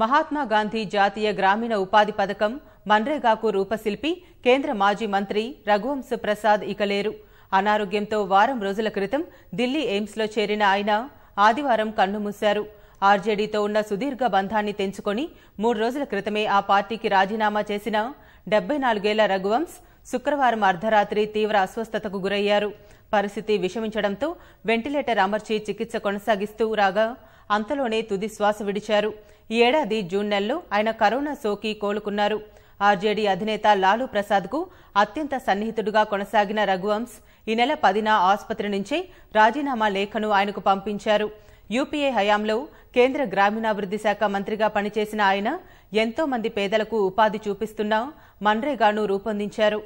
మహాత్మా గాంధీ జాతీయ గ్రామీణ ఉపాధి పథకం మన్రేగాకు రూపశిల్పి కేంద్ర మాజీ మంత్రి రఘువంశ ప్రసాద్ ఇకలేరు అనారోగ్యంతో వారం రోజుల క్రితం ఢిల్లీ ఎయిమ్స్లో చేరిన ఆయన ఆదివారం కన్నుమూశారు ఆర్జేడీతో ఉన్న సుదీర్ఘ బంధాన్ని తెంచుకొని మూడు రోజుల క్రితమే ఆ పార్టీకి రాజీనామా చేసిన డెబ్బై నాలుగేళ్ల రఘువంశ్ శుక్రవారం అర్ధరాత్రి తీవ్ర అస్వస్థతకు గురయ్యారు పరిస్థితి విషమించడంతో వెంటిలేటర్ అమర్చి చికిత్స కొనసాగిస్తూ రాగా అంతలోనే తుది శ్వాస విడిచారు ఈ ఏడాది జూన్ నెలలో ఆయన కరోనా సోకి కోలుకున్నారు ఆర్జేడీ అధినేత లాలూ ప్రసాద్కు అత్యంత సన్నిహితుడుగా కొనసాగిన రఘువంశ్ ఈ నెల పదిన ఆసుపత్రి నుంచే రాజీనామా లేఖను ఆయనకు పంపించారు యూపీఏ హయాంలో కేంద్ర గ్రామీణాభివృద్ది శాఖ మంత్రిగా పనిచేసిన ఆయన ఎంతో మంది పేదలకు ఉపాధి చూపిస్తున్న మన్రేగాను రూపొందించారు